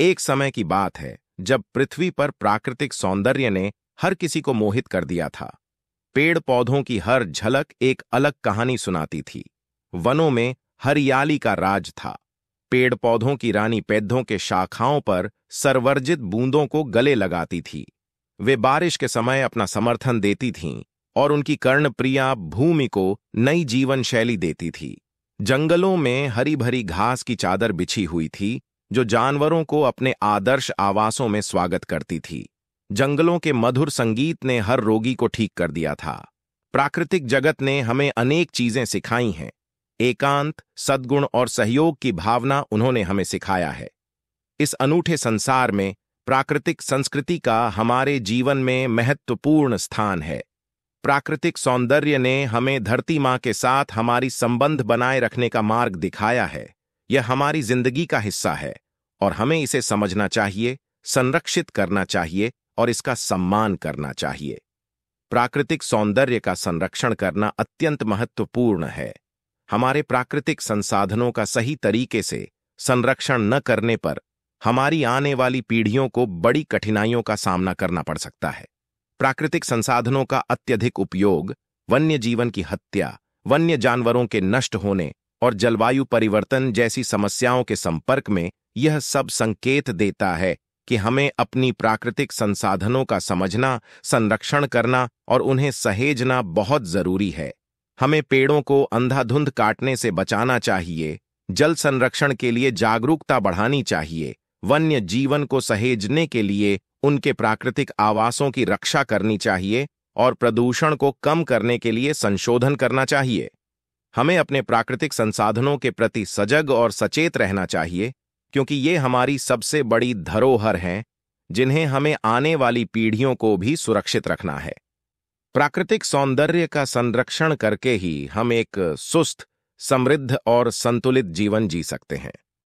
एक समय की बात है जब पृथ्वी पर प्राकृतिक सौंदर्य ने हर किसी को मोहित कर दिया था पेड़ पौधों की हर झलक एक अलग कहानी सुनाती थी वनों में हरियाली का राज था पेड़ पौधों की रानी पैदों के शाखाओं पर सरवर्जित बूंदों को गले लगाती थी वे बारिश के समय अपना समर्थन देती थीं और उनकी कर्णप्रिया भूमि को नई जीवन शैली देती थी जंगलों में हरी भरी घास की चादर बिछी हुई थी जो जानवरों को अपने आदर्श आवासों में स्वागत करती थी जंगलों के मधुर संगीत ने हर रोगी को ठीक कर दिया था प्राकृतिक जगत ने हमें अनेक चीजें सिखाई हैं एकांत सद्गुण और सहयोग की भावना उन्होंने हमें सिखाया है इस अनूठे संसार में प्राकृतिक संस्कृति का हमारे जीवन में महत्वपूर्ण स्थान है प्राकृतिक सौंदर्य ने हमें धरती माँ के साथ हमारी संबंध बनाए रखने का मार्ग दिखाया है यह हमारी जिंदगी का हिस्सा है और हमें इसे समझना चाहिए संरक्षित करना चाहिए और इसका सम्मान करना चाहिए प्राकृतिक सौंदर्य का संरक्षण करना अत्यंत महत्वपूर्ण है हमारे प्राकृतिक संसाधनों का सही तरीके से संरक्षण न करने पर हमारी आने वाली पीढ़ियों को बड़ी कठिनाइयों का सामना करना पड़ सकता है प्राकृतिक संसाधनों का अत्यधिक उपयोग वन्य जीवन की हत्या वन्य जानवरों के नष्ट होने और जलवायु परिवर्तन जैसी समस्याओं के संपर्क में यह सब संकेत देता है कि हमें अपनी प्राकृतिक संसाधनों का समझना संरक्षण करना और उन्हें सहेजना बहुत जरूरी है हमें पेड़ों को अंधाधुंध काटने से बचाना चाहिए जल संरक्षण के लिए जागरूकता बढ़ानी चाहिए वन्य जीवन को सहेजने के लिए उनके प्राकृतिक आवासों की रक्षा करनी चाहिए और प्रदूषण को कम करने के लिए संशोधन करना चाहिए हमें अपने प्राकृतिक संसाधनों के प्रति सजग और सचेत रहना चाहिए क्योंकि ये हमारी सबसे बड़ी धरोहर हैं जिन्हें हमें आने वाली पीढ़ियों को भी सुरक्षित रखना है प्राकृतिक सौंदर्य का संरक्षण करके ही हम एक सुस्त समृद्ध और संतुलित जीवन जी सकते हैं